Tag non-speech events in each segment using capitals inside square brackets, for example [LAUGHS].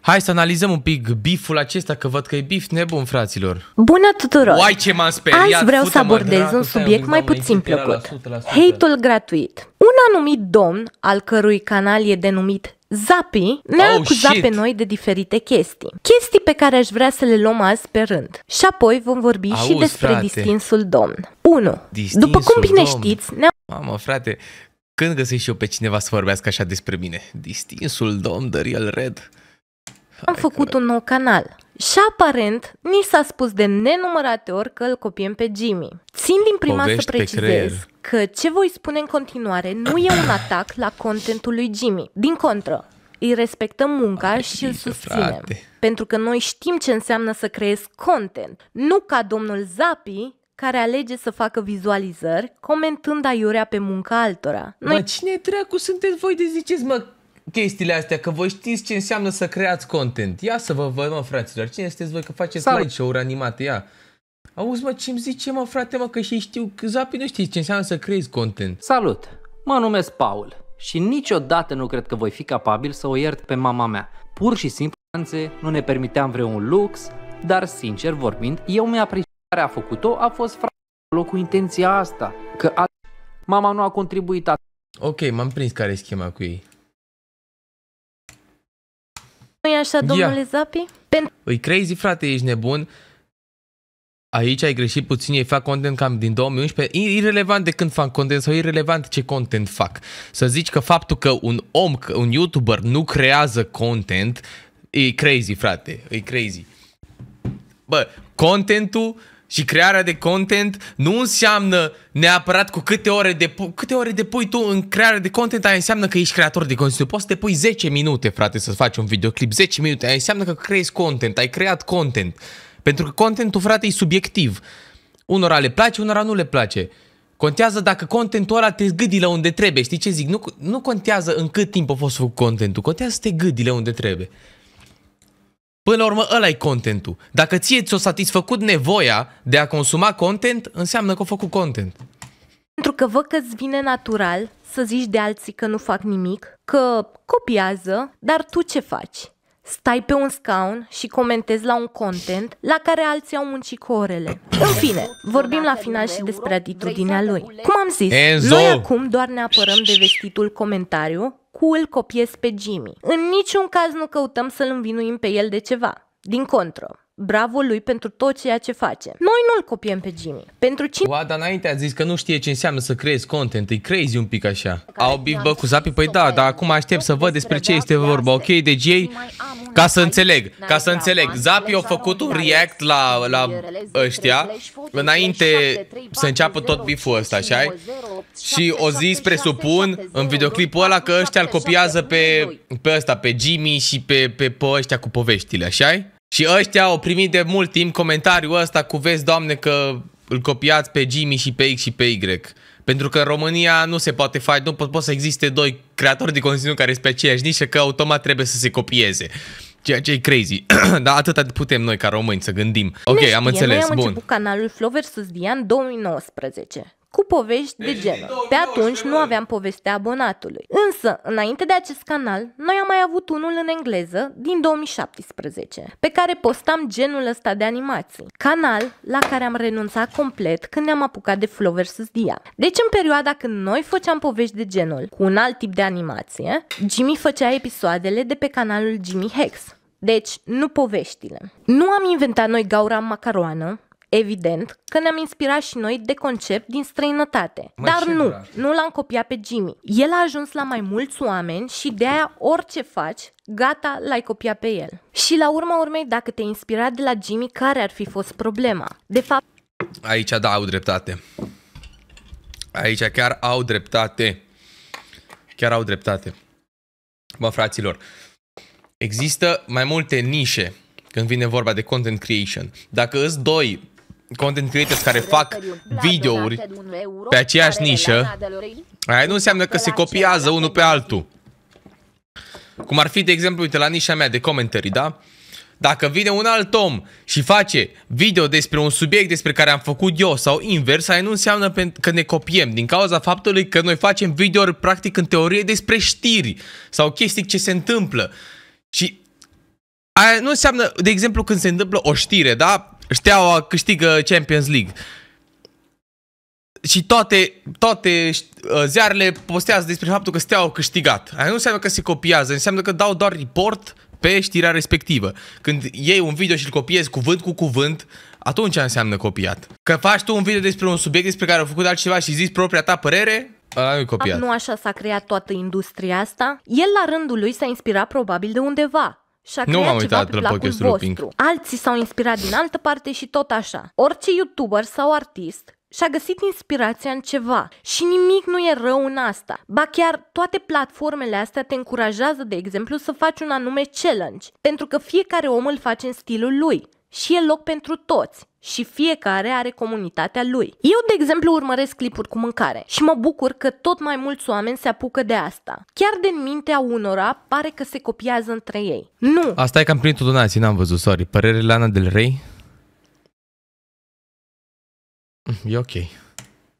Hai să analizăm un pic biful acesta, că văd că e bif nebun, fraților. Bună tuturor! Uai, ce m-am speriat! Azi vreau să abordez un subiect mai puțin plăcut. Hate-ul gratuit. Un anumit domn, al cărui canal e denumit Zapi ne-a oh, acuzat shit. pe noi de diferite chestii. Chestii pe care aș vrea să le luăm azi pe rând. Și apoi vom vorbi Auzi, și despre frate. distinsul domn. 1. După cum bine domn. știți, ne a Mamă, frate, când găsești și eu pe cineva să vorbească așa despre mine? Distinsul domn real Red. Hai Am făcut că... un nou canal și aparent ni s-a spus de nenumărate ori că îl copiem pe Jimmy. Țin din prima Povești să precizez că ce voi spune în continuare nu e un atac la contentul lui Jimmy. Din contră, îi respectăm munca Ai și îl susținem. Frate. Pentru că noi știm ce înseamnă să creezi content. Nu ca domnul Zapi, care alege să facă vizualizări, comentând aiurea pe munca altora. Noi... Mă, cine dracu sunteți voi de ziceți, mă, chestiile astea, că voi știți ce înseamnă să creați content. Ia să vă văd, mă, fraților, cine sunteți voi că faceți Salut. show uri animate, ia. Auzi, mă, ce-mi zice, mă, frate, mă, că și știu, că zapi nu știți ce înseamnă să creezi content. Salut, mă numesc Paul și niciodată nu cred că voi fi capabil să o iert pe mama mea. Pur și simplu, nu ne permiteam vreun lux, dar sincer vorbind, eu mi-apreciez a care a făcut-o a fost frate cu intenția asta, că a... mama nu a contribuit atât. Ok, m-am prins care e schema cu ei. nu i așa, domnule yeah. Zapi? Pentru... Îi crazy, frate, ești nebun. Aici ai greșit puțin, ei fac content cam din 2011, irrelevant de când fac content sau irrelevant ce content fac. Să zici că faptul că un om, că un YouTuber nu creează content, e crazy, frate, e crazy. Bă, contentul și crearea de content nu înseamnă neapărat cu câte ore, de câte ore depui tu în crearea de content, aia înseamnă că ești creator de conținut. Poți să depui 10 minute, frate, să faci un videoclip. 10 minute, aia înseamnă că creezi content, ai creat content. Pentru că contentul, frate, e subiectiv. Unora le place, unora nu le place. Contează dacă contentul ăla te gâdi la unde trebuie. Știi ce zic? Nu, nu contează în cât timp a fost făcut contentul, contează să te gâdi la unde trebuie. Până la urmă, ăla e contentul. Dacă ție ți-o satisfăcut nevoia de a consuma content, înseamnă că o făcut content. Pentru că văd că îți vine natural să zici de alții că nu fac nimic, că copiază, dar tu ce faci? Stai pe un scaun și comentezi la un content la care alții au muncit cu orele. În fine, vorbim la final și despre atitudinea lui. Cum am zis, Enzo. noi acum doar ne apărăm de vestitul comentariu cool copiez pe Jimmy. În niciun caz nu căutăm să-l învinuim pe el de ceva. Din contră, bravo lui pentru tot ceea ce face. Noi nu-l copiem pe Jimmy. Pentru cine... Oada înainte a zis că nu știe ce înseamnă să creezi content, e crazy un pic așa. au bifă cu zapi? Păi da, dar acum aștept să văd despre ce este vorba, ok? Deci ei ca să adică, înțeleg, ca să înțeleg, adică Zapi au făcut un react la, la ăștia înainte să înceapă tot biful ăsta, așa Și o zis, presupun, în videoclipul ăla că ăștia îl copiază pe, pe ăsta, pe Jimmy și pe, pe, pe ăștia cu poveștile, așa Și ăștia au primit de mult timp comentariul ăsta cu vezi, doamne, că îl copiați pe Jimmy și pe X și pe Y. Pentru că în România nu se poate face, nu pot, pot să existe doi creatori de conținut care sunt pe aceeași nișă, că automat trebuie să se copieze. Ceea ce e crazy. [CLEARS THROAT] Dar atâta putem noi ca români să gândim. Ok, Neștie, am înțeles. Noi am Bun. început canalul Flover Susdian 2019 cu povești de genul. Pe atunci nu aveam povestea abonatului. Însă, înainte de acest canal, noi am mai avut unul în engleză din 2017, pe care postam genul ăsta de animații. Canal la care am renunțat complet când ne-am apucat de Flow vs. Dia. Deci în perioada când noi făceam povești de genul cu un alt tip de animație, Jimmy făcea episoadele de pe canalul Jimmy Hex. Deci, nu poveștile. Nu am inventat noi gaura macaroană, Evident că ne-am inspirat și noi de concept din străinătate. Mă, Dar nu, vreau? nu l-am copiat pe Jimmy. El a ajuns la mai mulți oameni și de aia orice faci, gata, l-ai copiat pe el. Și la urma urmei, dacă te-ai inspirat de la Jimmy, care ar fi fost problema? De fapt... Aici, da, au dreptate. Aici chiar au dreptate. Chiar au dreptate. Bă, fraților, există mai multe nișe când vine vorba de content creation. Dacă îți doi content creators care fac videouri pe aceeași nișă, aia nu înseamnă că se copiază unul pe altul. Cum ar fi, de exemplu, uite, la nișa mea de comentarii, da? Dacă vine un alt om și face video despre un subiect despre care am făcut eu sau invers, aia nu înseamnă că ne copiem, din cauza faptului că noi facem videouri practic în teorie despre știri sau chestii ce se întâmplă. Și aia nu înseamnă, de exemplu, când se întâmplă o știre, da? Steaua câștigă Champions League. Și toate, toate uh, ziarele postează despre faptul că Steaua a câștigat. Aia nu înseamnă că se copiază, înseamnă că dau doar report pe știrea respectivă. Când iei un video și îl copiezi cuvânt cu cuvânt, atunci înseamnă copiat. Că faci tu un video despre un subiect despre care au făcut altceva și zici propria ta părere, copiat. Nu așa s-a creat toată industria asta. El la rândul lui s-a inspirat probabil de undeva și a nu creat ceva la podcastul lui Pink. Alții s-au inspirat din altă parte și tot așa. Orice youtuber sau artist și-a găsit inspirația în ceva și nimic nu e rău în asta. Ba chiar toate platformele astea te încurajează, de exemplu, să faci un anume challenge, pentru că fiecare om îl face în stilul lui și e loc pentru toți și fiecare are comunitatea lui. Eu, de exemplu, urmăresc clipuri cu mâncare și mă bucur că tot mai mulți oameni se apucă de asta. Chiar din mintea unora pare că se copiază între ei. Nu! Asta e cam am primit o donație, n-am văzut, sorry. Părerile Ana del Rey? Mm, e ok.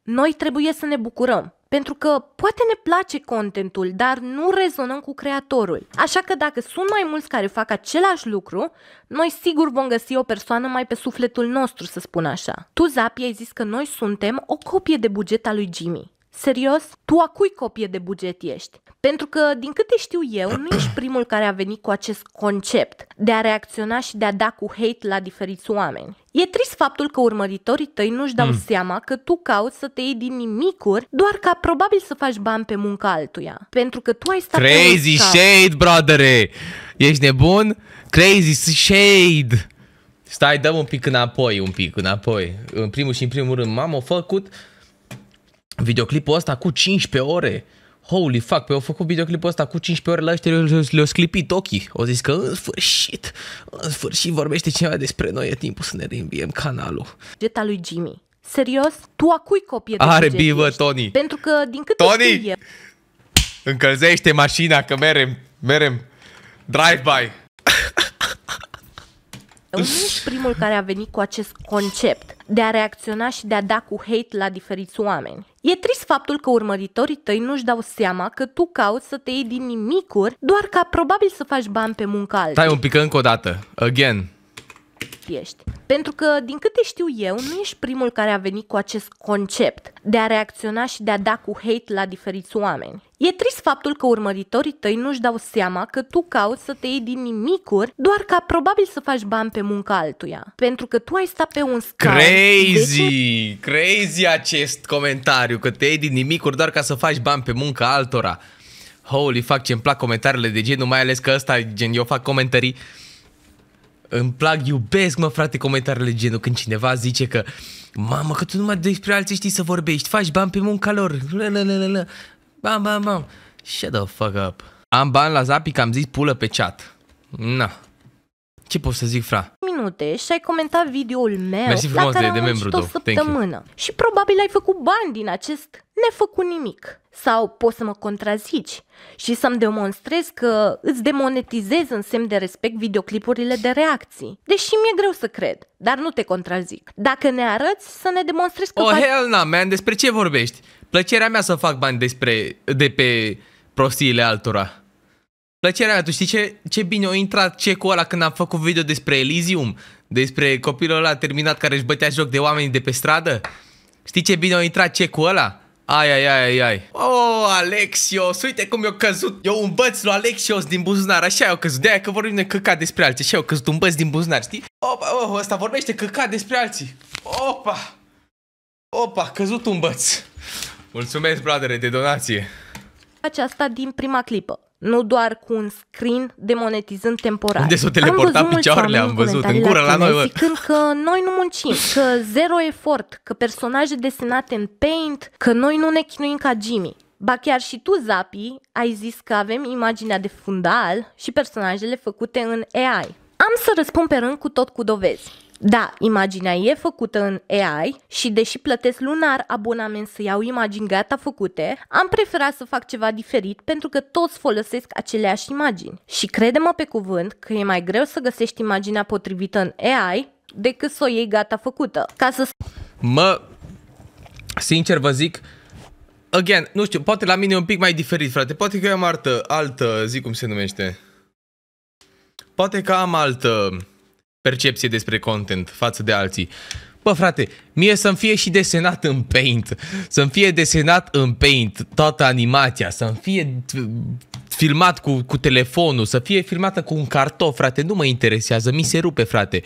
Noi trebuie să ne bucurăm pentru că poate ne place contentul, dar nu rezonăm cu creatorul. Așa că dacă sunt mai mulți care fac același lucru, noi sigur vom găsi o persoană mai pe sufletul nostru, să spun așa. Tu, Zapi, ai zis că noi suntem o copie de buget al lui Jimmy. Serios? Tu a cui copie de buget ești? Pentru că, din câte știu eu, nu ești primul care a venit cu acest concept de a reacționa și de a da cu hate la diferiți oameni. E trist faptul că urmăritorii tăi nu-și dau mm. seama că tu cauți să te iei din nimicuri doar ca probabil să faci bani pe munca altuia. Pentru că tu ai stat Crazy shade, brodere! Ești nebun? Crazy shade! Stai, dăm un pic înapoi, un pic înapoi. În primul și în primul rând, m-am făcut videoclipul ăsta cu 15 ore. Holy fuck, pe au făcut videoclipul ăsta cu 15 ore la ăștia le-au sclipit ochii. Au zis că în sfârșit, în sfârșit vorbește cineva despre noi, e timpul să ne reînviem canalul. Geta lui Jimmy. Serios? Tu a cui copie de Are bivă, Tony. Pentru că din câte Tony! eu... Încălzește mașina că merem, merem. Drive-by. Nu ești primul care a venit cu acest concept de a reacționa și de a da cu hate la diferiți oameni. E trist faptul că urmăritorii tăi nu-și dau seama că tu cauți să te iei din nimicuri doar ca probabil să faci bani pe muncă altă. Stai un pic încă o dată. Again, ești. Pentru că, din câte știu eu, nu ești primul care a venit cu acest concept de a reacționa și de a da cu hate la diferiți oameni. E trist faptul că urmăritorii tăi nu-și dau seama că tu cauți să te iei din nimicuri doar ca probabil să faci bani pe munca altuia. Pentru că tu ai stat pe un scaun... Crazy! De... Crazy acest comentariu, că te iei din nimicuri doar ca să faci bani pe munca altora. Holy fuck, ce-mi plac comentariile de genul, mai ales că ăsta, gen, eu fac comentarii îmi plac, iubesc, mă frate, comentariile genul când cineva zice că Mamă, că tu numai despre alții știi să vorbești, faci bani pe munca lor la Bam, bam, bam Shut the fuck up Am bani la Zapi că am zis pulă pe chat Na Ce pot să zic, fra? minute și ai comentat videoul meu Mersi la care de, de membru, o săptămână și probabil ai făcut bani din acest nefăcut nimic. Sau poți să mă contrazici și să-mi demonstrez că îți demonetizez în semn de respect videoclipurile de reacții. Deși mi-e greu să cred, dar nu te contrazic. Dacă ne arăți, să ne demonstrezi că... Oh, fac... hell na, man, despre ce vorbești? Plăcerea mea să fac bani despre, de pe prostiile altora. Plăcerea mea, tu știi ce, ce bine o intrat cu ăla când am făcut video despre Elysium? Despre copilul ăla terminat care își bătea joc de oameni de pe stradă? Știi ce bine o intrat cu ăla? Ai, ai, ai, ai, ai. Oh, Alexios, uite cum i-a căzut. Eu un băț lui Alexios din buzunar, așa i-a căzut. De-aia că vorbim de căcat despre alții, așa i-a căzut un băț din buzunar, știi? Opa, oh, ăsta vorbește căcat despre alții. Opa! Opa, căzut un băț. Mulțumesc, bradere, de donație. Aceasta din prima clipă nu doar cu un screen demonetizând temporar. Unde s-o teleporta am picioarele, am văzut, în gură la, la noi. Zicând că noi nu muncim, că zero efort, că personaje desenate în paint, că noi nu ne chinuim ca Jimmy. Ba chiar și tu, Zapi, ai zis că avem imaginea de fundal și personajele făcute în AI. Am să răspund pe rând cu tot cu dovezi. Da, imaginea e făcută în AI și deși plătesc lunar abonament să iau imagini gata făcute, am preferat să fac ceva diferit pentru că toți folosesc aceleași imagini. Și crede-mă pe cuvânt că e mai greu să găsești imaginea potrivită în AI decât să o iei gata făcută. Ca să... Mă, sincer vă zic, again, nu știu, poate la mine e un pic mai diferit, frate. Poate că eu am altă, altă, zi cum se numește. Poate că am altă percepție despre content față de alții. Bă, frate, mie să-mi fie și desenat în Paint, să-mi fie desenat în Paint toată animația, să-mi fie filmat cu, cu telefonul, să fie filmată cu un cartof, frate, nu mă interesează, mi se rupe, frate.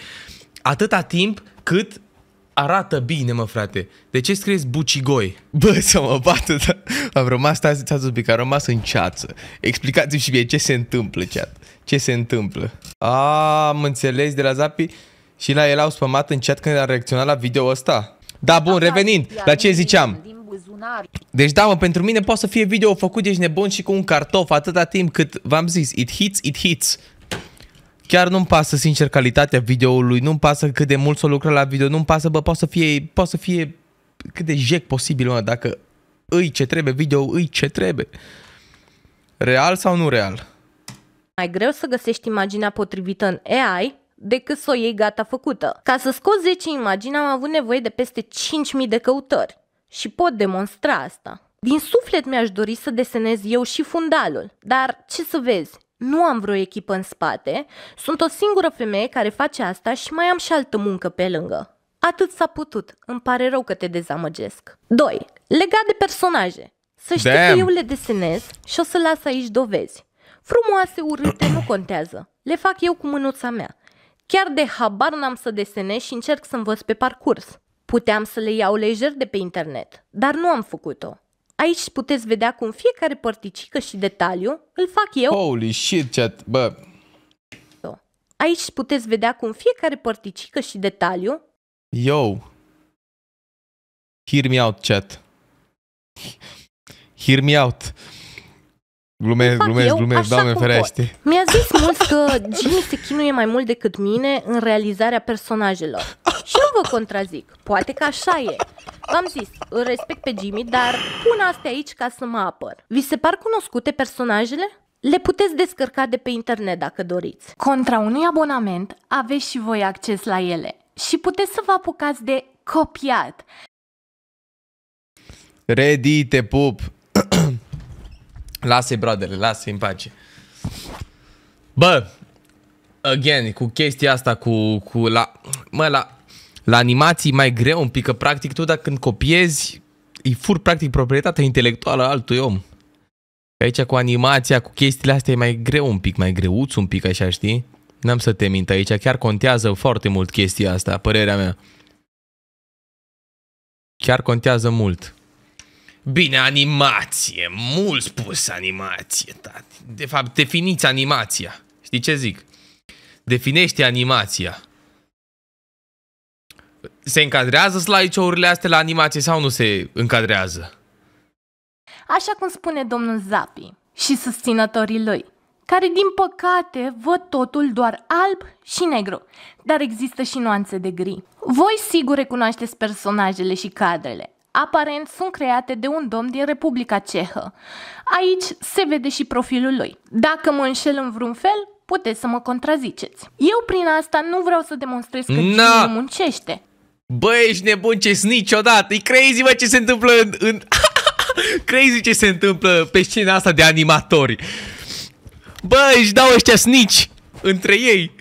Atâta timp cât arată bine, mă, frate. De ce scrieți bucigoi? Bă, să mă bată, da. Am rămas, stați, stați un pic, am rămas în ceață. Explicați-mi și mie ce se întâmplă, chat. Ce se întâmplă? A, am înțeles de la Zapi și la el au spămat în chat când a reacționat la video ăsta. Da, bun, da, da. revenind, la ce ziceam? Deci da, mă, pentru mine poate să fie video făcut, ești nebun și cu un cartof atâta timp cât, v-am zis, it hits, it hits. Chiar nu-mi pasă, sincer, calitatea videoului, nu-mi pasă cât de mult să lucră la video, nu-mi pasă, bă, poate să fie, poate să fie cât de jec posibil, mă, dacă îi ce trebuie, video îi ce trebuie. Real sau nu real? Mai greu să găsești imaginea potrivită în AI decât să o iei gata făcută. Ca să scot 10 imagini am avut nevoie de peste 5.000 de căutări și pot demonstra asta. Din suflet mi-aș dori să desenez eu și fundalul, dar ce să vezi, nu am vreo echipă în spate, sunt o singură femeie care face asta și mai am și altă muncă pe lângă. Atât s-a putut, îmi pare rău că te dezamăgesc. 2. Legat de personaje. Să știi Damn. că eu le desenez și o să las aici dovezi. Frumoase, urâte, nu contează. Le fac eu cu mânuța mea. Chiar de habar n-am să desenez și încerc să învăț pe parcurs. Puteam să le iau lejer de pe internet, dar nu am făcut-o. Aici puteți vedea cum fiecare părticică și detaliu îl fac eu. Holy shit, chat, bă. Aici puteți vedea cum fiecare părticică și detaliu. Yo. Hear me out, chat. Hear me out. Glumesc, glumesc, glumesc, doamne ferește. Mi-a zis mult că Jimmy se chinuie mai mult decât mine în realizarea personajelor. Și nu vă contrazic, poate că așa e. V-am zis, îl respect pe Jimmy, dar pun astea aici ca să mă apăr. Vi se par cunoscute personajele? Le puteți descărca de pe internet dacă doriți. Contra unui abonament aveți și voi acces la ele și puteți să vă apucați de copiat. Ready, te pup! Lasă-i, bradele, lasă-i în pace. Bă, again, cu chestia asta, cu, cu la... Mă, la, la animații mai greu un pic, că practic tu dacă când copiezi, îi fur practic proprietatea intelectuală altui om. Aici cu animația, cu chestiile astea e mai greu un pic, mai greuț un pic așa, știi? N-am să te mint aici, chiar contează foarte mult chestia asta, părerea mea. Chiar contează mult. Bine, animație, mult spus animație, tati. De fapt, definiți animația. Știi ce zic? Definește animația. Se încadrează slide urile astea la animație sau nu se încadrează? Așa cum spune domnul Zapi și susținătorii lui, care din păcate văd totul doar alb și negru, dar există și nuanțe de gri. Voi sigur recunoașteți personajele și cadrele, aparent sunt create de un domn din Republica Cehă. Aici se vede și profilul lui. Dacă mă înșel în vreun fel, puteți să mă contraziceți. Eu prin asta nu vreau să demonstrez că no. cine muncește. Bă, ești nebun ce niciodată. E crazy, bă, ce se întâmplă în... în... [LAUGHS] crazy ce se întâmplă pe scena asta de animatori. Bă, își dau ăștia snici între ei.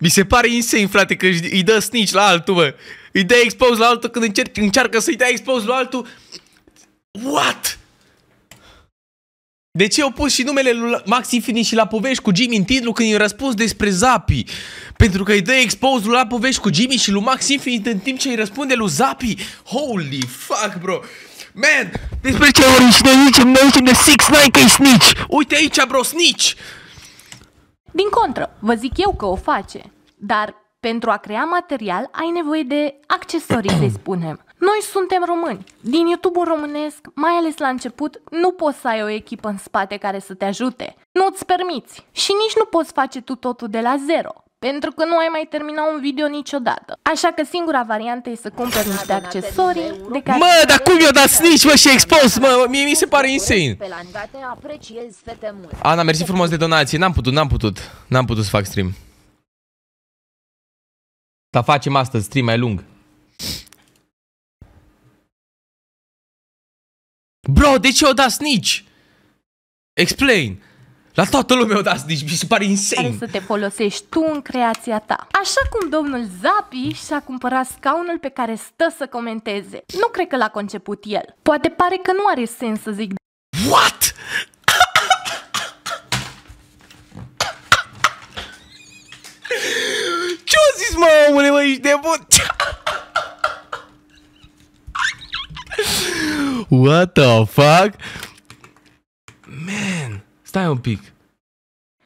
Mi se pare insane, frate, că îi dă snici la altul, bă îi dai expose la altul când încerci, încearcă să-i dai expose la altul. What? De ce au pus și numele lui Maxi Fini și la povești cu Jimmy în titlu când i-a răspuns despre Zapi? Pentru că îi dă expose la povești cu Jimmy și lui Max Infinite în timp ce îi răspunde lui Zapi. Holy fuck, bro! Man, despre ce ori și ne zicem, ne zicem de 6 9 că snitch. Uite aici, bro, snitch! Din contră, vă zic eu că o face, dar pentru a crea material ai nevoie de accesorii, să spunem. Noi suntem români. Din YouTube-ul românesc, mai ales la început, nu poți să ai o echipă în spate care să te ajute. Nu-ți permiți. Și nici nu poți face tu totul de la zero pentru că nu ai mai terminat un video niciodată. Așa că singura variantă e să cumperi niște accesorii de care... Mă, dar cum i-o dat snitch, mă, și expos, mă, mie mi se pare insane. Ana, mersi frumos de donații, n-am putut, n-am putut, n-am putut să fac stream. Dar facem astăzi stream mai lung. Bro, de ce o dat snitch? Explain. La toată lumea o dat deci mi se pare insane. Care să te folosești tu în creația ta. Așa cum domnul Zapi și-a cumpărat scaunul pe care stă să comenteze. Nu cred că l-a conceput el. Poate pare că nu are sens să zic... What? zis, mă, omule, mă, ești nebun? What the fuck? Man, stai un pic.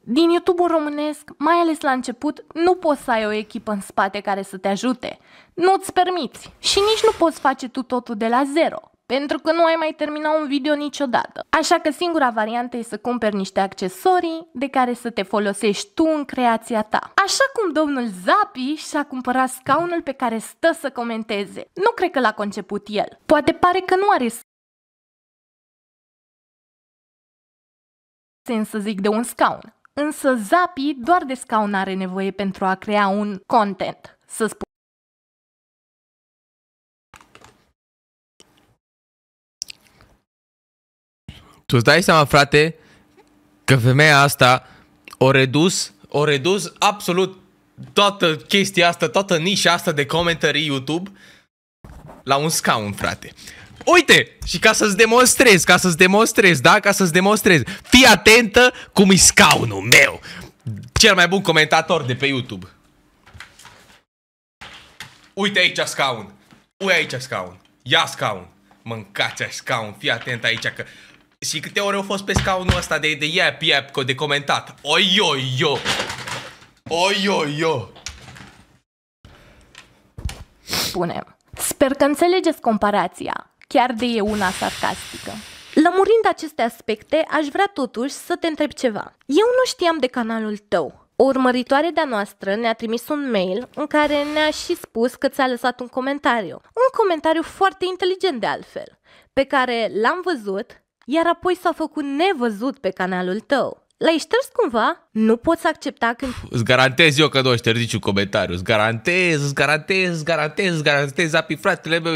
Din YouTube-ul românesc, mai ales la început, nu poți să ai o echipă în spate care să te ajute. Nu-ți permiți și nici nu poți face tu totul de la zero pentru că nu ai mai terminat un video niciodată. Așa că singura variantă e să cumperi niște accesorii de care să te folosești tu în creația ta. Așa cum domnul Zapi și-a cumpărat scaunul pe care stă să comenteze. Nu cred că l-a conceput el. Poate pare că nu are sens să zic de un scaun. Însă Zapi doar de scaun are nevoie pentru a crea un content, să spun. Tu îți dai seama, frate, că femeia asta o redus, o redus absolut toată chestia asta, toată nișa asta de comentarii YouTube la un scaun, frate. Uite! Și ca să-ți demonstrez, ca să-ți demonstrez, da? Ca să-ți demonstrez. Fii atentă cum e scaunul meu. Cel mai bun comentator de pe YouTube. Uite aici scaun. Uite aici scaun. Ia scaun. Mâncați scaun. Fii atent aici că și câte ore au fost pe scaunul ăsta de, de iap, iap, de comentat? Oi, oi, oi! Oi, oi, oi! Pune. Sper că înțelegeți comparația, chiar de e una sarcastică. Lămurind aceste aspecte, aș vrea totuși să te întreb ceva. Eu nu știam de canalul tău. O urmăritoare de-a noastră ne-a trimis un mail în care ne-a și spus că ți-a lăsat un comentariu. Un comentariu foarte inteligent de altfel, pe care l-am văzut iar apoi s-a făcut nevăzut pe canalul tău. L-ai șters cumva? Nu poți accepta când... Pf, îți garantez eu că nu o șterg niciun comentariu. Îți garantez, îți garantez, îți garantez, îți garantez, api fratele meu.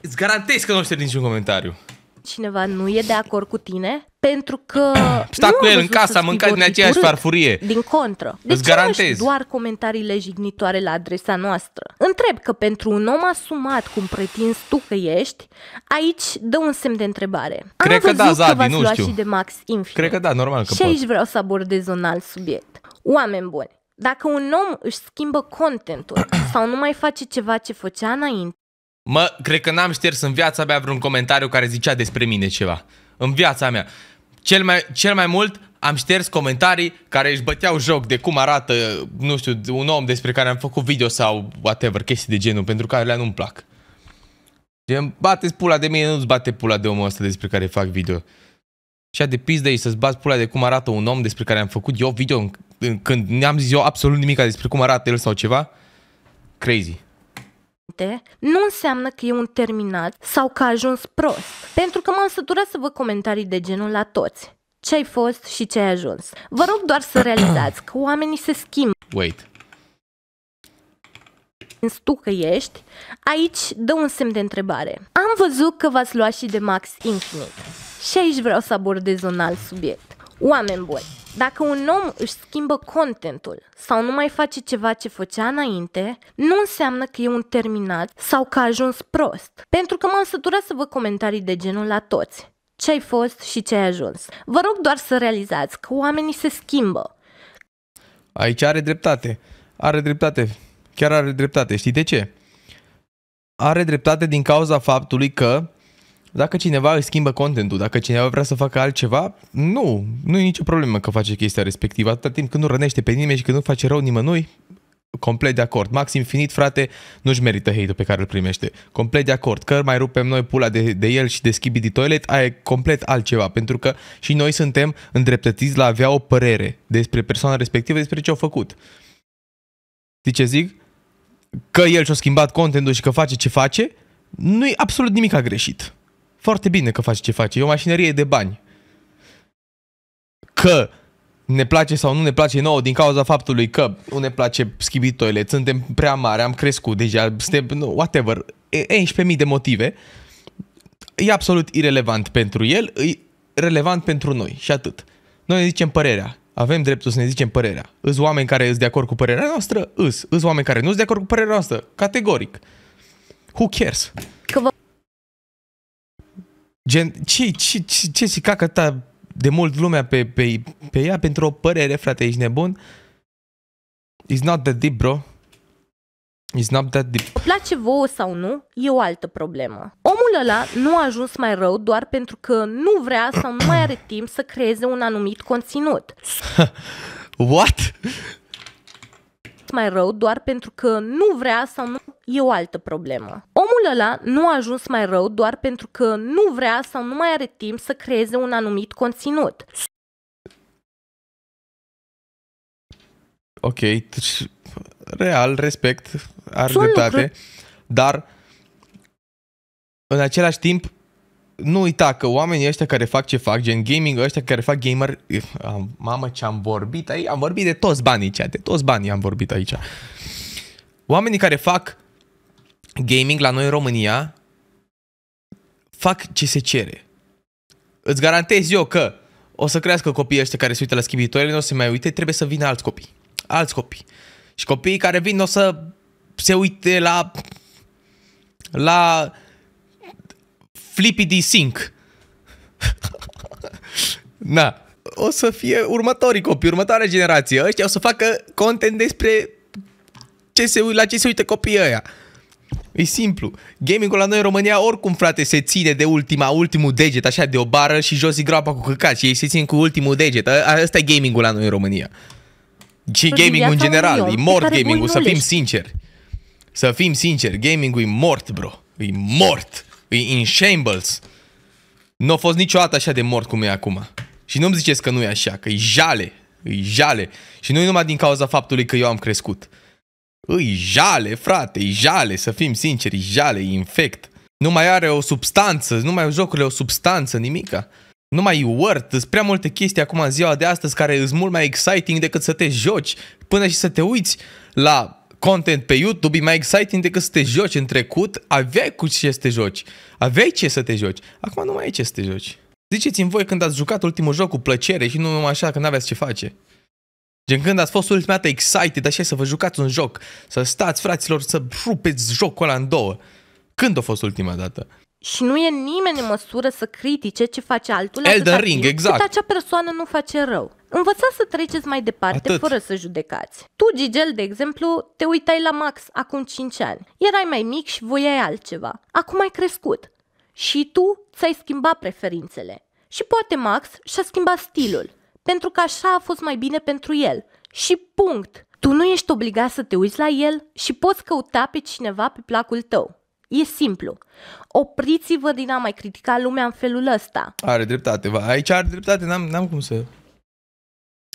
Îți garantez că nu o șterg niciun comentariu cineva nu e de acord cu tine, pentru că... [CLEARS THROAT] Sta cu el în casă, a mâncat din aceeași farfurie. Din contră. De Îți ce garantez. doar comentariile jignitoare la adresa noastră? Întreb că pentru un om asumat, cum pretinzi tu că ești, aici dă un semn de întrebare. Cred Am că da, Zabi, că nu știu. și de Max Infinite. Cred că da, normal că Și pot. aici vreau să abordez un alt subiect. Oameni buni, dacă un om își schimbă contentul [CLEARS THROAT] sau nu mai face ceva ce făcea înainte, Mă, cred că n-am șters în viața mea vreun comentariu care zicea despre mine ceva. În viața mea. Cel mai, cel mai mult am șters comentarii care își băteau joc de cum arată, nu știu, un om despre care am făcut video sau whatever, chestii de genul, pentru care le nu-mi plac. Gen, bate pula de mine, nu-ți bate pula de omul ăsta despre care fac video. Și a de pizdă ei să-ți bați pula de cum arată un om despre care am făcut eu video când n-am zis eu absolut nimic despre cum arată el sau ceva. Crazy nu înseamnă că e un terminat sau că a ajuns prost, pentru că m-am săturat să vă comentarii de genul la toți. Ce ai fost și ce ai ajuns. Vă rog doar să [CLEARS THROAT] realizați că oamenii se schimbă. Wait. Tu că ești, aici dă un semn de întrebare. Am văzut că v-ați luat și de Max Infinite. Și aici vreau să abordez un alt subiect. Oameni buni, dacă un om își schimbă contentul sau nu mai face ceva ce făcea înainte, nu înseamnă că e un terminat sau că a ajuns prost. Pentru că m-am săturat să vă comentarii de genul la toți. Ce ai fost și ce ai ajuns. Vă rog doar să realizați că oamenii se schimbă. Aici are dreptate. Are dreptate. Chiar are dreptate. Știi de ce? Are dreptate din cauza faptului că dacă cineva își schimbă contentul, dacă cineva vrea să facă altceva, nu, nu e nicio problemă că face chestia respectivă. Atâta timp când nu rănește pe nimeni și când nu face rău nimănui, complet de acord. Maxim, finit, frate, nu-și merită hate-ul pe care îl primește. Complet de acord. Că mai rupem noi pula de, de el și de schibi de toilet, aia e complet altceva. Pentru că și noi suntem îndreptățiți la a avea o părere despre persoana respectivă, despre ce au făcut. Știi ce zic? Că el și-a schimbat contentul și că face ce face, nu e absolut nimic greșit. Foarte bine că faci ce faci. E o mașinărie de bani. Că ne place sau nu ne place nouă din cauza faptului că nu ne place schibitoile, suntem prea mari, am crescut deja, suntem, whatever, 11.000 de motive, e absolut irelevant pentru el, e relevant pentru noi și atât. Noi ne zicem părerea, avem dreptul să ne zicem părerea. Îs oameni care îs de acord cu părerea noastră? Îs. Îs oameni care nu sunt de acord cu părerea noastră? Categoric. Who cares? Că vă Gen, ce, ce, ce, ce zic, cacă ta de mult lumea pe, pe, pe ea pentru o părere, frate, ești nebun? It's not that deep, bro. It's not that deep. Îți place vouă sau nu, e o altă problemă. Omul ăla nu a ajuns mai rău doar pentru că nu vrea sau nu mai are timp să creeze un anumit conținut. [LAUGHS] What? mai rău doar pentru că nu vrea sau nu e o altă problemă. Omul ăla nu a ajuns mai rău doar pentru că nu vrea sau nu mai are timp să creeze un anumit conținut. Ok, deci real, respect, are Sunt dreptate, lucruri... dar în același timp nu uita că oamenii ăștia care fac ce fac, gen gaming, ăștia care fac gamer, eh, mamă ce am vorbit aici, am vorbit de toți banii aici, de toți banii am vorbit aici. Oamenii care fac gaming la noi în România, fac ce se cere. Îți garantez eu că o să crească copiii ăștia care se uită la schimbitoare, nu o să mai uite, trebuie să vină alți copii. Alți copii. Și copiii care vin o să se uite la la Flippity Sync. Na, o să fie următorii copii, următoarea generație. Ăștia o să facă content despre ce se, la ce se uită copiii ăia. E simplu. Gamingul la noi în România oricum, frate, se ține de ultima, ultimul deget, așa, de o bară și jos e groapa cu căcat și ei se țin cu ultimul deget. Asta e gamingul la noi în România. Și gamingul în general, e mort gamingul, să fim sinceri. Să fim sinceri, gamingul e mort, bro. E mort. E in shambles. Nu a fost niciodată așa de mort cum e acum. Și nu-mi ziceți că nu e așa, că e jale. E jale. Și nu numai din cauza faptului că eu am crescut. Îi jale, frate, e jale, să fim sinceri, e jale, E infect. Nu mai are o substanță, nu mai au jocurile o substanță, nimica. Nu mai e worth, sunt prea multe chestii acum în ziua de astăzi care sunt mult mai exciting decât să te joci, până și să te uiți la content pe YouTube e mai exciting decât să te joci în trecut, aveai cu ce să te joci, aveai ce să te joci, acum nu mai ai ce să te joci. Ziceți-mi voi când ați jucat ultimul joc cu plăcere și nu numai așa când aveați ce face. Gen când ați fost ultima dată excited așa să vă jucați un joc, să stați fraților să rupeți jocul ăla în două. Când a fost ultima dată? și nu e nimeni în măsură să critique ce face altul Elden Ring, exact. cât acea persoană nu face rău. Învățați să treceți mai departe Atât. fără să judecați. Tu, Gigel, de exemplu, te uitai la Max acum 5 ani. Erai mai mic și voiai altceva. Acum ai crescut. Și tu ți-ai schimbat preferințele. Și poate Max și-a schimbat stilul, pentru că așa a fost mai bine pentru el. Și punct! Tu nu ești obligat să te uiți la el și poți căuta pe cineva pe placul tău. E simplu. Opriți-vă din a mai critica lumea în felul ăsta. Are dreptate. Aici are dreptate, n-am, n-am cum să...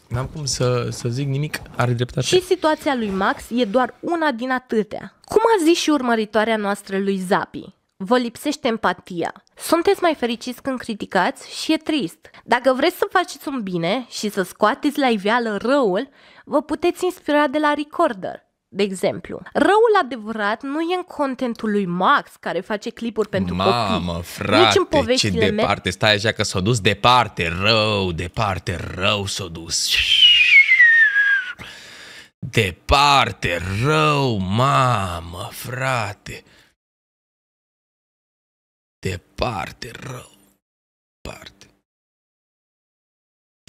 N-am cum să, să zic nimic, are dreptate. Și situația lui Max e doar una din atâtea. Cum a zis și urmăritoarea noastră lui Zapi, vă lipsește empatia. Sunteți mai fericiți când criticați și e trist. Dacă vreți să faceți un bine și să scoateți la iveală răul, vă puteți inspira de la Recorder de exemplu. Răul adevărat nu e în contentul lui Max, care face clipuri pentru Mamă, copii. Mamă, frate, Nici în poveștile ce departe. Stai așa că s-a dus departe, rău, departe, rău s-a dus. Departe, rău, mamă, frate. Departe, rău, departe.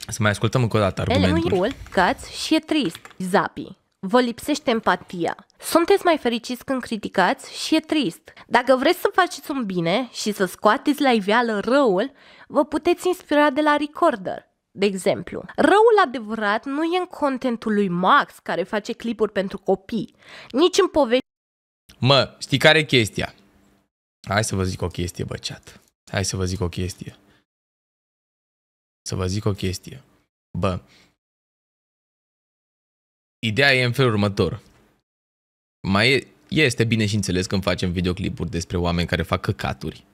Să mai ascultăm încă o dată argumentul. Ele nu e cool, și e trist, zapi vă lipsește empatia. Sunteți mai fericiți când criticați și e trist. Dacă vreți să faceți un bine și să scoateți la iveală răul, vă puteți inspira de la Recorder. De exemplu, răul adevărat nu e în contentul lui Max care face clipuri pentru copii, nici în povești. Mă, știi care e chestia? Hai să vă zic o chestie, bă, chat. Hai să vă zic o chestie. Să vă zic o chestie. Bă, Ideea e în felul următor. Mai e, este bine și înțeles când facem videoclipuri despre oameni care fac căcaturi.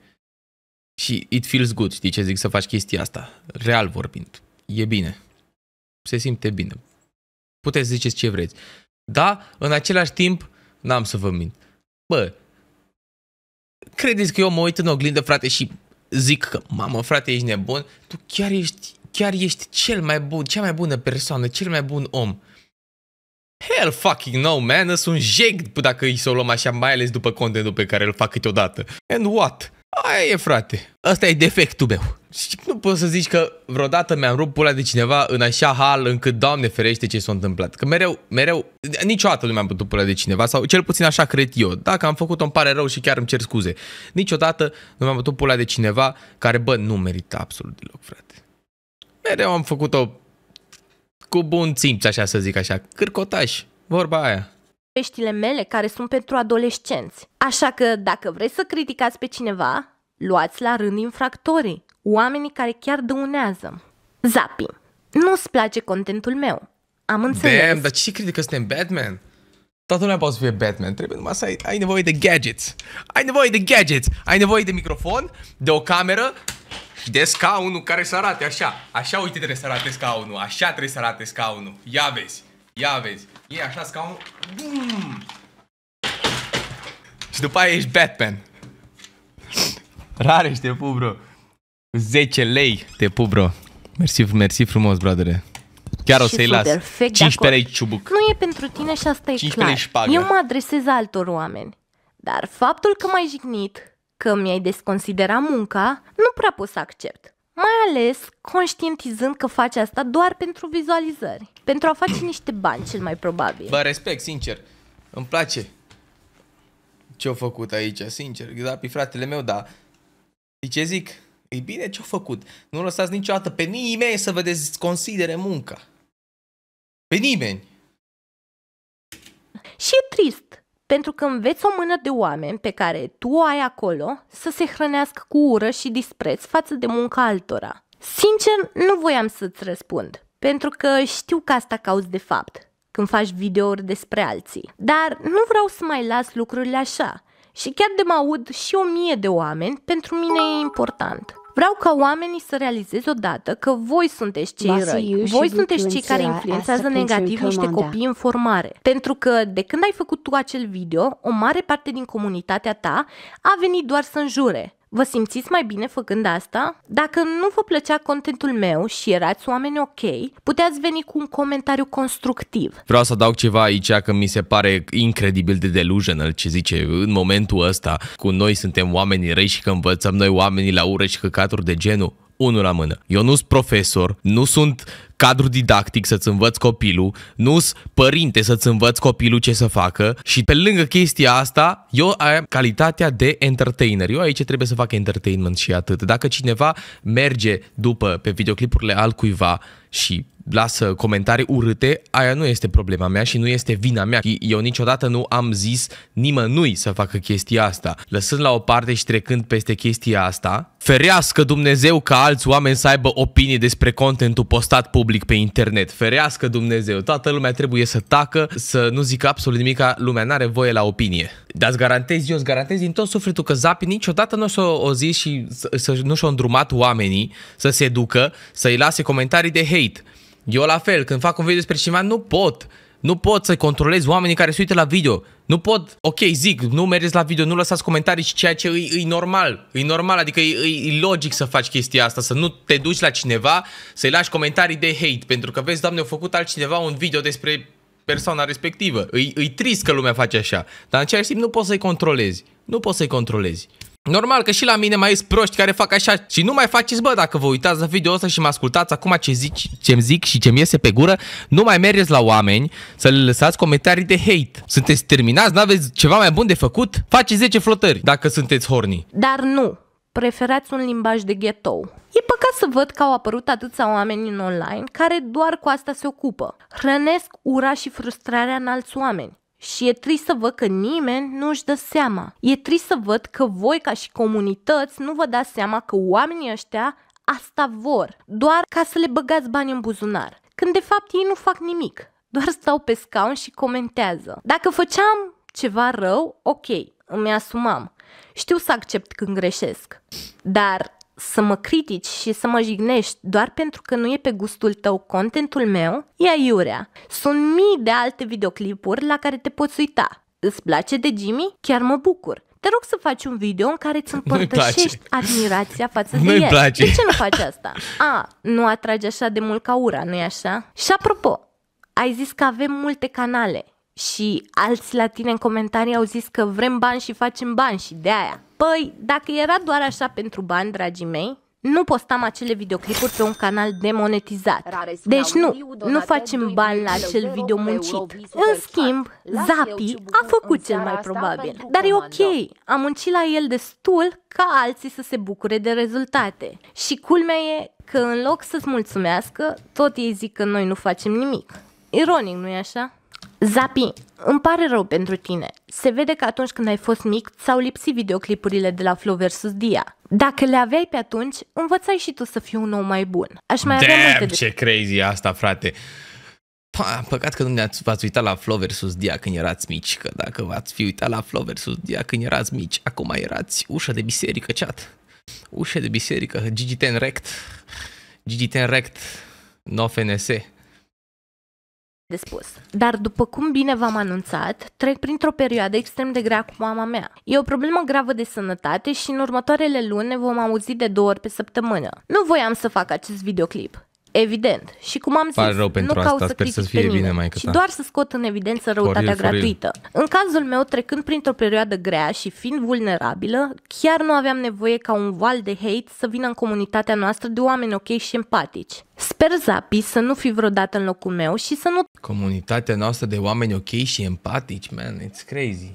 Și it feels good, știi ce zic, să faci chestia asta. Real vorbind. E bine. Se simte bine. Puteți ziceți ce vreți. Da, în același timp, n-am să vă mint. Bă, credeți că eu mă uit în oglindă, frate, și zic că, mamă, frate, ești nebun? Tu chiar ești, chiar ești cel mai bun, cea mai bună persoană, cel mai bun om. Hell fucking no, man, sunt jeg dacă îi să o luăm așa, mai ales după contentul pe care îl fac câteodată. And what? Aia e, frate. Asta e defectul meu. Și nu poți să zici că vreodată mi-am rupt pula de cineva în așa hal încât, Doamne ferește, ce s-a întâmplat. Că mereu, mereu, niciodată nu mi-am putut pula de cineva sau cel puțin așa cred eu. Dacă am făcut-o îmi pare rău și chiar îmi cer scuze. Niciodată nu mi-am putut pula de cineva care, bă, nu merită absolut deloc, frate. Mereu am făcut-o cu bun simț, așa să zic așa, cârcotaș, vorba aia. Peștile mele care sunt pentru adolescenți. Așa că dacă vreți să criticați pe cineva, luați la rând infractorii, oamenii care chiar dăunează. Zapi, nu-ți place contentul meu. Am înțeles. Damn, dar ce critică suntem Batman? Toată lumea poate să fie Batman, trebuie numai să ai, ai nevoie de gadgets. Ai nevoie de gadgets, ai nevoie de microfon, de o cameră, de scaunul care să arate așa. Așa uite trebuie să arate scaunul, așa trebuie să arate scaunul. Ia vezi, ia vezi. E așa scaunul. Bum! Și după aia ești Batman. Rare te pup, bro. 10 lei, te pup, bro. Mersi, mersi frumos, brodere. Chiar o să-i las. 15 lei ciubuc. Nu e pentru tine și asta e clar. Lei Eu mă adresez altor oameni. Dar faptul că m-ai jignit că mi-ai desconsidera munca, nu prea pot să accept. Mai ales conștientizând că faci asta doar pentru vizualizări. Pentru a face niște bani, cel mai probabil. Bă, respect, sincer. Îmi place ce-au făcut aici, sincer. Da, pe fratele meu, da. Ce zic? E bine ce-au făcut. Nu lăsați niciodată pe nimeni să vă desconsidere munca. Pe nimeni. pentru că înveți o mână de oameni pe care tu o ai acolo să se hrănească cu ură și dispreț față de munca altora. Sincer, nu voiam să-ți răspund, pentru că știu că asta cauți de fapt când faci videouri despre alții. Dar nu vreau să mai las lucrurile așa. Și chiar de mă aud și o mie de oameni, pentru mine e important. Vreau ca oamenii să realizeze odată că voi sunteți cei răi, voi sunteți cei care influențează negativ niște copii în formare. Pentru că de când ai făcut tu acel video, o mare parte din comunitatea ta a venit doar să înjure. Vă simțiți mai bine făcând asta? Dacă nu vă plăcea contentul meu și erați oameni ok, puteați veni cu un comentariu constructiv. Vreau să dau ceva aici că mi se pare incredibil de delusional ce zice în momentul ăsta cu noi suntem oameni răi și că învățăm noi oamenii la ură și căcaturi de genul unul la mână. Eu nu sunt profesor, nu sunt cadru didactic să-ți învăț copilul, nu părinte să-ți învăț copilul ce să facă și pe lângă chestia asta, eu am calitatea de entertainer. Eu aici trebuie să fac entertainment și atât. Dacă cineva merge după pe videoclipurile altcuiva și lasă comentarii urâte, aia nu este problema mea și nu este vina mea. Eu niciodată nu am zis nimănui să facă chestia asta. Lăsând la o parte și trecând peste chestia asta, Ferească Dumnezeu ca alți oameni să aibă opinii despre contentul postat public pe internet. Ferească Dumnezeu. Toată lumea trebuie să tacă, să nu zică absolut nimic, lumea nu are voie la opinie. Dar îți garantez, eu îți garantez din tot sufletul că Zapi niciodată nu și-o o zis și să, nu și-o îndrumat oamenii să se ducă, să-i lase comentarii de hate. Eu la fel, când fac un video despre cineva, nu pot nu pot să controlez oamenii care se uită la video. Nu pot, ok, zic, nu mergeți la video, nu lăsați comentarii și ceea ce e, e normal. E normal, adică e, e logic să faci chestia asta, să nu te duci la cineva, să-i lași comentarii de hate. Pentru că, vezi, doamne, au făcut altcineva un video despre persoana respectivă. E, e trist că lumea face așa, dar în același timp nu poți să-i controlezi. Nu poți să-i controlezi. Normal că și la mine mai sunt proști care fac așa și nu mai faceți bă dacă vă uitați la video ăsta și mă ascultați acum ce zic, ce-mi zic și ce-mi iese pe gură, nu mai mergeți la oameni să le lăsați comentarii de hate. Sunteți terminați, n-aveți ceva mai bun de făcut? Faceți 10 flotări dacă sunteți horni. Dar nu, preferați un limbaj de ghetto. E păcat să văd că au apărut atâția oameni în online care doar cu asta se ocupă. Hrănesc ura și frustrarea în alți oameni și e trist să văd că nimeni nu își dă seama. E trist să văd că voi ca și comunități nu vă dați seama că oamenii ăștia asta vor, doar ca să le băgați bani în buzunar. Când de fapt ei nu fac nimic, doar stau pe scaun și comentează. Dacă făceam ceva rău, ok, îmi asumam. Știu să accept când greșesc. Dar să mă critici și să mă jignești doar pentru că nu e pe gustul tău contentul meu, e aiurea. Sunt mii de alte videoclipuri la care te poți uita. Îți place de Jimmy? Chiar mă bucur. Te rog să faci un video în care îți împărtășești admirația față de el. Place. De ce nu faci asta? A, nu atrage așa de mult ca ura, nu-i așa? Și apropo, ai zis că avem multe canale și alți la tine în comentarii au zis că vrem bani și facem bani și de aia. Păi, dacă era doar așa pentru bani, dragii mei, nu postam acele videoclipuri pe un canal demonetizat. Deci nu, nu facem bani la acel video muncit. În schimb, Zapi a făcut cel mai probabil. Dar e ok, a muncit la el destul ca alții să se bucure de rezultate. Și culmea e că în loc să-ți mulțumească, tot ei zic că noi nu facem nimic. Ironic, nu-i așa? Zapi, îmi pare rău pentru tine. Se vede că atunci când ai fost mic, ți-au lipsit videoclipurile de la Flow vs. Dia. Dacă le aveai pe atunci, învățai și tu să fii un om mai bun. Aș mai Damn, avea multe de... ce crazy asta, frate! Pa, păcat că nu ne-ați, v-ați uitat la Flow vs. Dia când erați mici, că dacă v-ați fi uitat la Flow vs. Dia când erați mici, acum erați ușa de biserică, chat. Ușa de biserică, Gigi Ten Rect. Gigi Ten Rect, no FNS de spus. Dar după cum bine v-am anunțat, trec printr-o perioadă extrem de grea cu mama mea. E o problemă gravă de sănătate și în următoarele luni ne vom auzi de două ori pe săptămână. Nu voiam să fac acest videoclip, Evident. Și cum am Pare zis, rău pentru nu asta, caut să sper să fie pe bine mai Și doar să scot în evidență răutatea foril, gratuită. În cazul meu, trecând printr-o perioadă grea și fiind vulnerabilă, chiar nu aveam nevoie ca un val de hate să vină în comunitatea noastră de oameni ok și empatici. Sper, Zapi, să nu fi vreodată în locul meu și să nu... Comunitatea noastră de oameni ok și empatici, man, it's crazy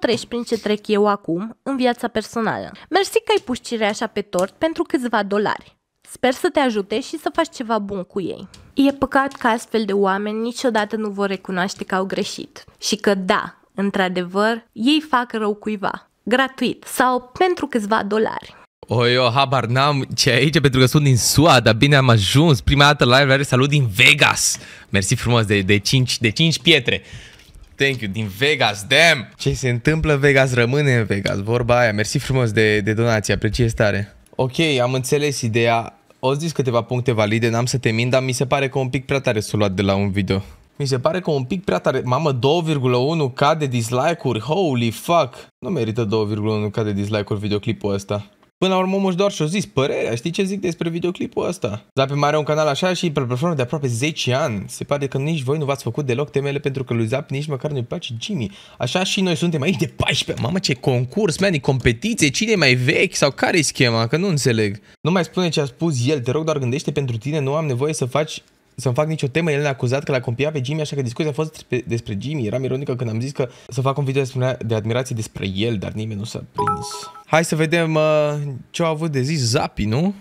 treci prin ce trec eu acum în viața personală. Mersi că ai pus cireașa pe tort pentru câțiva dolari. Sper să te ajute și să faci ceva bun cu ei. E păcat că astfel de oameni niciodată nu vor recunoaște că au greșit și că da, într-adevăr, ei fac rău cuiva, gratuit sau pentru câțiva dolari. O, eu habar n-am ce aici pentru că sunt din SUA, dar bine am ajuns. Prima dată la live, salut din Vegas. Mersi frumos de, de, 5, de 5 pietre. Thank you, din Vegas, damn! Ce se întâmplă Vegas rămâne în Vegas, vorba aia. Mersi frumos de, de donație, apreciez tare. Ok, am înțeles ideea. O zis câteva puncte valide, n-am să te mint, dar mi se pare că un pic prea tare s-o luat de la un video. Mi se pare că un pic prea tare. Mamă, 2,1k de dislike-uri, holy fuck! Nu merită 2,1k de dislike-uri videoclipul ăsta. Până la urmă omul doar și-o zis părerea, știi ce zic despre videoclipul ăsta? Zape mai are un canal așa și pe platformă de aproape 10 ani. Se pare că nici voi nu v-ați făcut deloc temele pentru că lui Zap nici măcar nu-i place Jimmy. Așa și noi suntem aici de 14. Mamă ce concurs, mea, competiție, cine e mai vechi sau care-i schema, că nu înțeleg. Nu mai spune ce a spus el, te rog doar gândește pentru tine, nu am nevoie să faci să-mi fac nicio temă, el ne-a acuzat că l-a copiat pe Jimmy, așa că discuția a fost despre Jimmy. Eram ironică când am zis că să fac un video de admirație despre el, dar nimeni nu s-a prins. Hai să vedem uh, ce a avut de zis Zapi, nu?